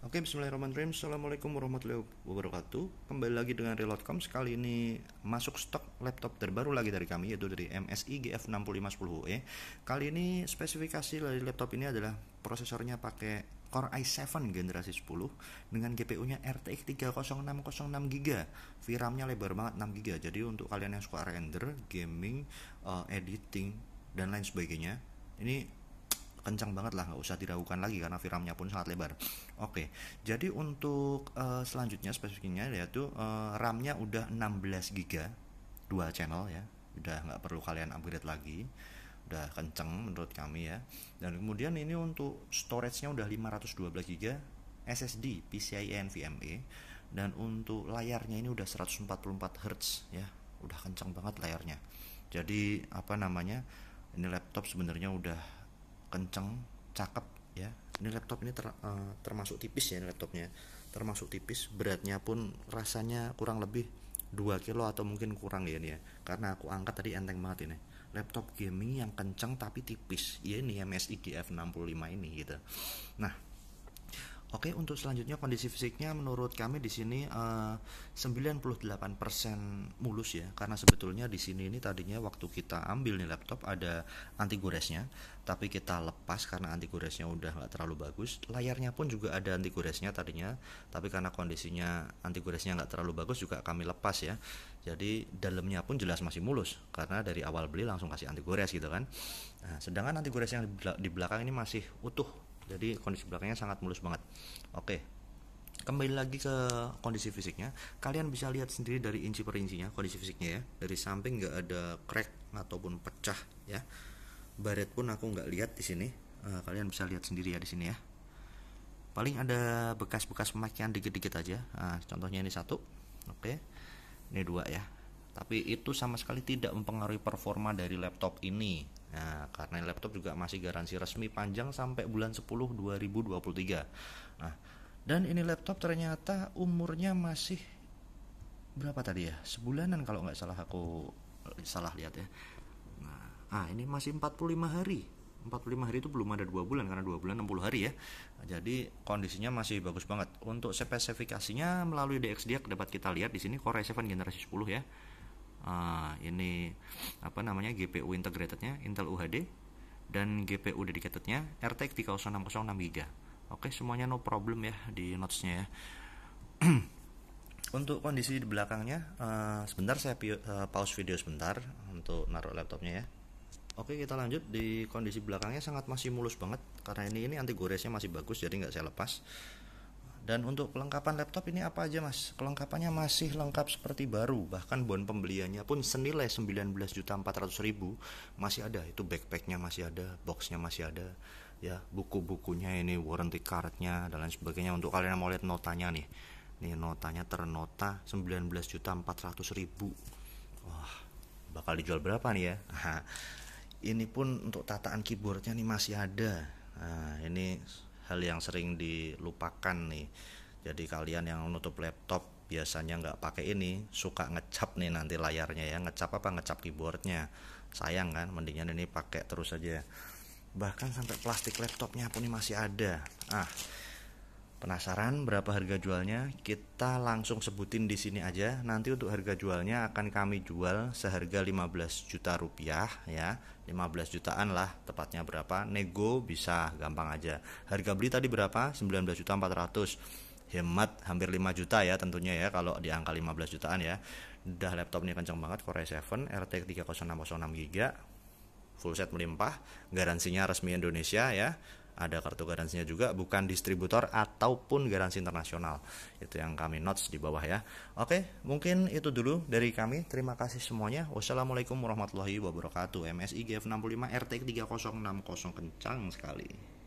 Oke, bismillahirrahmanirrahim. Assalamualaikum warahmatullahi wabarakatuh. Kembali lagi dengan Reloadcom. Sekali ini masuk stok laptop terbaru lagi dari kami, yaitu dari MSI gf 6510 e Kali ini spesifikasi dari laptop ini adalah prosesornya pakai Core i7 generasi 10 dengan GPU-nya RTX 6 gb VRAM-nya lebar banget 6GB. Jadi untuk kalian yang suka render, gaming, uh, editing dan lain sebagainya, ini kencang banget lah nggak usah diragukan lagi karena viramnya pun sangat lebar oke jadi untuk uh, selanjutnya spesifiknya yaitu uh, RAM-nya udah 16 GB dua channel ya udah nggak perlu kalian upgrade lagi udah kenceng menurut kami ya dan kemudian ini untuk storage-nya udah 512 GB SSD PCIe NVMe dan untuk layarnya ini udah 144 Hz ya udah kencang banget layarnya jadi apa namanya ini laptop sebenarnya udah kenceng cakep ya ini laptop ini ter, uh, termasuk tipis ya ini laptopnya termasuk tipis beratnya pun rasanya kurang lebih 2 kilo atau mungkin kurang ya ini ya karena aku angkat tadi enteng banget ini laptop gaming yang kenceng tapi tipis ya ini MSI GF65 ini gitu nah Oke, untuk selanjutnya kondisi fisiknya menurut kami di sini eh, uh, 98% mulus ya, karena sebetulnya di sini ini tadinya waktu kita ambil nih laptop ada anti goresnya, tapi kita lepas karena anti goresnya udah nggak terlalu bagus. Layarnya pun juga ada anti goresnya tadinya, tapi karena kondisinya anti goresnya nggak terlalu bagus juga kami lepas ya. Jadi dalamnya pun jelas masih mulus karena dari awal beli langsung kasih anti gores gitu kan. Nah, sedangkan anti gores yang di belakang ini masih utuh jadi kondisi belakangnya sangat mulus banget oke kembali lagi ke kondisi fisiknya kalian bisa lihat sendiri dari inci per incinya kondisi fisiknya ya dari samping nggak ada crack ataupun pecah ya baret pun aku nggak lihat di sini uh, kalian bisa lihat sendiri ya di sini ya paling ada bekas-bekas pemakaian dikit-dikit aja nah, contohnya ini satu oke ini dua ya tapi itu sama sekali tidak mempengaruhi performa dari laptop ini. Nah, karena laptop juga masih garansi resmi panjang sampai bulan 10 2023. Nah, dan ini laptop ternyata umurnya masih berapa tadi ya? Sebulanan kalau nggak salah aku eh, salah lihat ya. Nah, ah ini masih 45 hari. 45 hari itu belum ada dua bulan karena dua bulan 60 hari ya. Nah, jadi kondisinya masih bagus banget. Untuk spesifikasinya melalui DXDX dapat kita lihat di sini Core i7 generasi 10 ya uh, ini apa namanya GPU integratednya Intel UHD dan GPU dedicatednya RTX 3060 6 GB. Oke, semuanya no problem ya di notesnya ya. untuk kondisi di belakangnya, uh, sebentar saya uh, pause video sebentar untuk naruh laptopnya ya. Oke kita lanjut di kondisi belakangnya sangat masih mulus banget karena ini ini anti goresnya masih bagus jadi nggak saya lepas dan untuk kelengkapan laptop ini apa aja mas? Kelengkapannya masih lengkap seperti baru, bahkan bon pembeliannya pun senilai 19.400.000 masih ada. Itu backpacknya masih ada, boxnya masih ada, ya buku-bukunya ini warranty cardnya dan lain sebagainya. Untuk kalian yang mau lihat notanya nih, nih notanya ternota 19.400.000. Wah, bakal dijual berapa nih ya? Ini pun untuk tataan keyboardnya nih masih ada. Nah, ini hal yang sering dilupakan nih jadi kalian yang nutup laptop biasanya nggak pakai ini suka ngecap nih nanti layarnya ya ngecap apa ngecap keyboardnya sayang kan mendingan ini pakai terus aja bahkan sampai plastik laptopnya pun ini masih ada ah Penasaran berapa harga jualnya? Kita langsung sebutin di sini aja. Nanti untuk harga jualnya akan kami jual seharga 15 juta rupiah ya. 15 jutaan lah tepatnya berapa. Nego bisa gampang aja. Harga beli tadi berapa? 19 juta 400. Hemat hampir 5 juta ya tentunya ya kalau di angka 15 jutaan ya. Dah laptop ini kenceng banget Core i7 RTX 3606 GB. Full set melimpah, garansinya resmi Indonesia ya ada kartu garansinya juga bukan distributor ataupun garansi internasional itu yang kami notes di bawah ya oke mungkin itu dulu dari kami terima kasih semuanya wassalamualaikum warahmatullahi wabarakatuh MSI GF65 RT 3060 kencang sekali